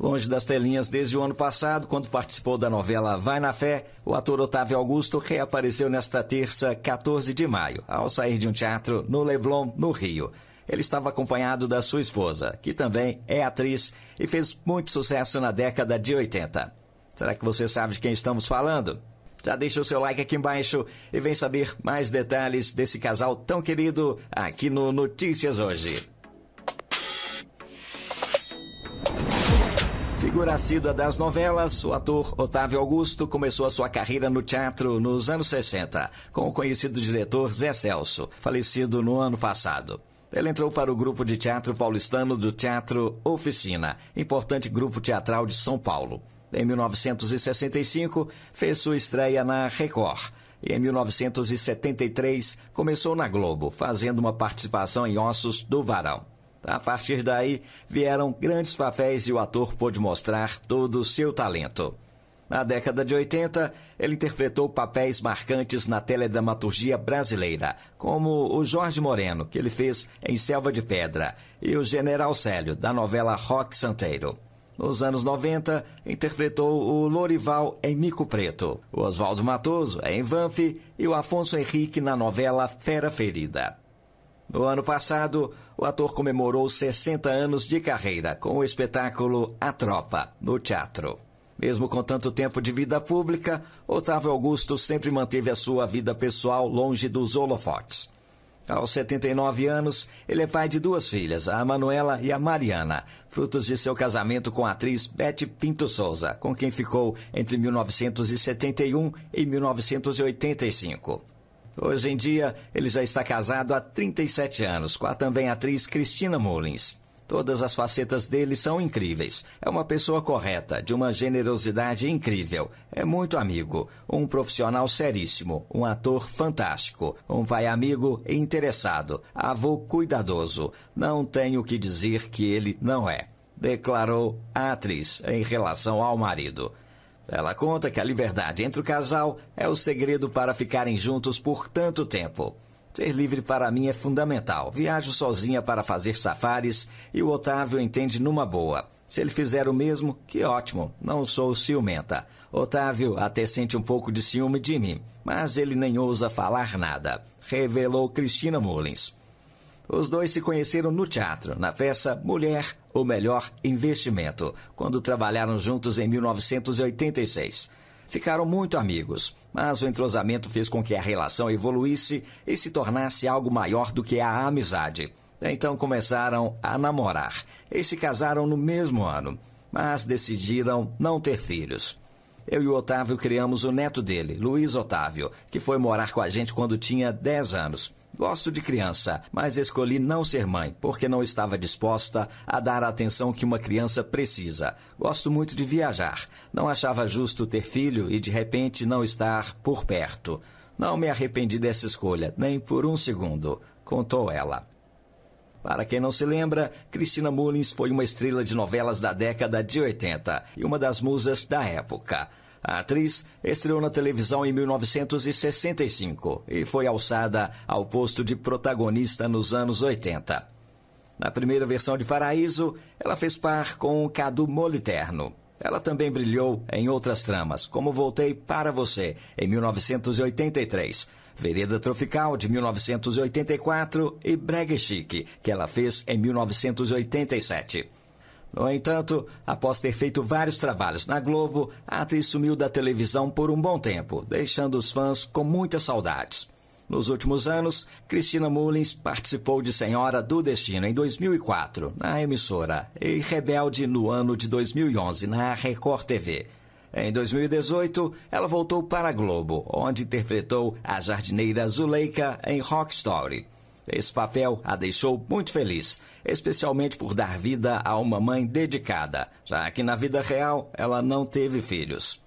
Longe das telinhas desde o ano passado, quando participou da novela Vai na Fé, o ator Otávio Augusto reapareceu nesta terça, 14 de maio, ao sair de um teatro no Leblon, no Rio. Ele estava acompanhado da sua esposa, que também é atriz e fez muito sucesso na década de 80. Será que você sabe de quem estamos falando? Já deixa o seu like aqui embaixo e vem saber mais detalhes desse casal tão querido aqui no Notícias Hoje. Figura assídua das novelas, o ator Otávio Augusto começou a sua carreira no teatro nos anos 60, com o conhecido diretor Zé Celso, falecido no ano passado. Ele entrou para o grupo de teatro paulistano do Teatro Oficina, importante grupo teatral de São Paulo. Em 1965, fez sua estreia na Record. E em 1973, começou na Globo, fazendo uma participação em Ossos do Varão. A partir daí vieram grandes papéis e o ator pôde mostrar todo o seu talento. Na década de 80, ele interpretou papéis marcantes na teledramaturgia brasileira, como o Jorge Moreno, que ele fez em Selva de Pedra, e o General Célio, da novela Rock Santeiro. Nos anos 90, interpretou o Lorival em Mico Preto, o Oswaldo Matoso em Vanfi e o Afonso Henrique na novela Fera Ferida. No ano passado, o ator comemorou 60 anos de carreira com o espetáculo A Tropa, no teatro. Mesmo com tanto tempo de vida pública, Otávio Augusto sempre manteve a sua vida pessoal longe dos holofotes. Aos 79 anos, ele é pai de duas filhas, a Manuela e a Mariana, frutos de seu casamento com a atriz Beth Pinto Souza, com quem ficou entre 1971 e 1985. Hoje em dia, ele já está casado há 37 anos com a também atriz Cristina Mullins. Todas as facetas dele são incríveis. É uma pessoa correta, de uma generosidade incrível. É muito amigo, um profissional seríssimo, um ator fantástico, um pai amigo e interessado, avô cuidadoso. Não tenho que dizer que ele não é, declarou a atriz em relação ao marido. Ela conta que a liberdade entre o casal é o segredo para ficarem juntos por tanto tempo. Ser livre para mim é fundamental. Viajo sozinha para fazer safaris e o Otávio entende numa boa. Se ele fizer o mesmo, que ótimo, não sou ciumenta. Otávio até sente um pouco de ciúme de mim, mas ele nem ousa falar nada, revelou Cristina Mullins. Os dois se conheceram no teatro, na peça Mulher, o Melhor Investimento, quando trabalharam juntos em 1986. Ficaram muito amigos, mas o entrosamento fez com que a relação evoluísse e se tornasse algo maior do que a amizade. Então começaram a namorar e se casaram no mesmo ano, mas decidiram não ter filhos eu e o Otávio criamos o neto dele, Luiz Otávio, que foi morar com a gente quando tinha 10 anos. Gosto de criança, mas escolhi não ser mãe porque não estava disposta a dar a atenção que uma criança precisa. Gosto muito de viajar. Não achava justo ter filho e de repente não estar por perto. Não me arrependi dessa escolha, nem por um segundo, contou ela. Para quem não se lembra, Cristina Mullins foi uma estrela de novelas da década de 80 e uma das musas da época. A atriz estreou na televisão em 1965 e foi alçada ao posto de protagonista nos anos 80. Na primeira versão de Paraíso, ela fez par com Cadu Moliterno. Ela também brilhou em outras tramas, como Voltei para Você, em 1983, Vereda Tropical de 1984 e Brega Chique, que ela fez em 1987. No entanto, após ter feito vários trabalhos na Globo, a atriz sumiu da televisão por um bom tempo, deixando os fãs com muitas saudades. Nos últimos anos, Cristina Mullins participou de Senhora do Destino em 2004, na emissora, e Rebelde no ano de 2011, na Record TV. Em 2018, ela voltou para a Globo, onde interpretou a jardineira Zuleika em Rock Story. Esse papel a deixou muito feliz, especialmente por dar vida a uma mãe dedicada, já que na vida real ela não teve filhos.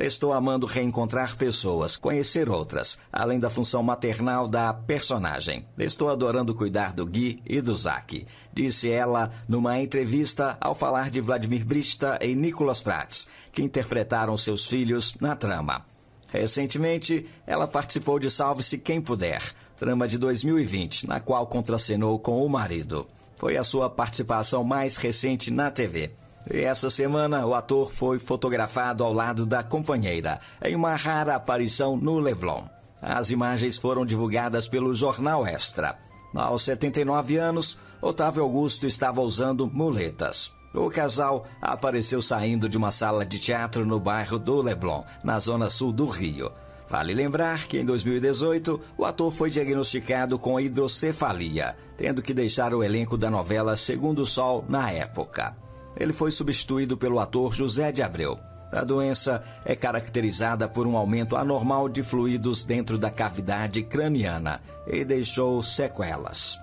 Estou amando reencontrar pessoas, conhecer outras, além da função maternal da personagem. Estou adorando cuidar do Gui e do Zack, disse ela numa entrevista ao falar de Vladimir Brista e Nicolas Prats, que interpretaram seus filhos na trama. Recentemente, ela participou de Salve-se Quem Puder, trama de 2020, na qual contracenou com o marido. Foi a sua participação mais recente na TV. Essa semana, o ator foi fotografado ao lado da companheira, em uma rara aparição no Leblon. As imagens foram divulgadas pelo jornal Extra. Aos 79 anos, Otávio Augusto estava usando muletas. O casal apareceu saindo de uma sala de teatro no bairro do Leblon, na zona sul do Rio. Vale lembrar que em 2018, o ator foi diagnosticado com hidrocefalia, tendo que deixar o elenco da novela Segundo Sol na época ele foi substituído pelo ator José de Abreu. A doença é caracterizada por um aumento anormal de fluidos dentro da cavidade craniana e deixou sequelas.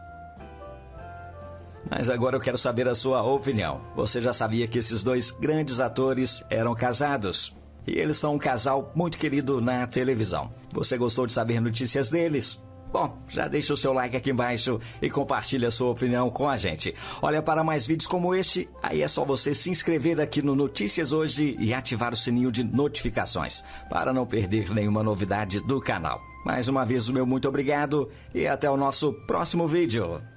Mas agora eu quero saber a sua opinião. Você já sabia que esses dois grandes atores eram casados? E eles são um casal muito querido na televisão. Você gostou de saber notícias deles? Bom, já deixa o seu like aqui embaixo e compartilha a sua opinião com a gente. Olha, para mais vídeos como este, aí é só você se inscrever aqui no Notícias Hoje e ativar o sininho de notificações para não perder nenhuma novidade do canal. Mais uma vez, o meu muito obrigado e até o nosso próximo vídeo.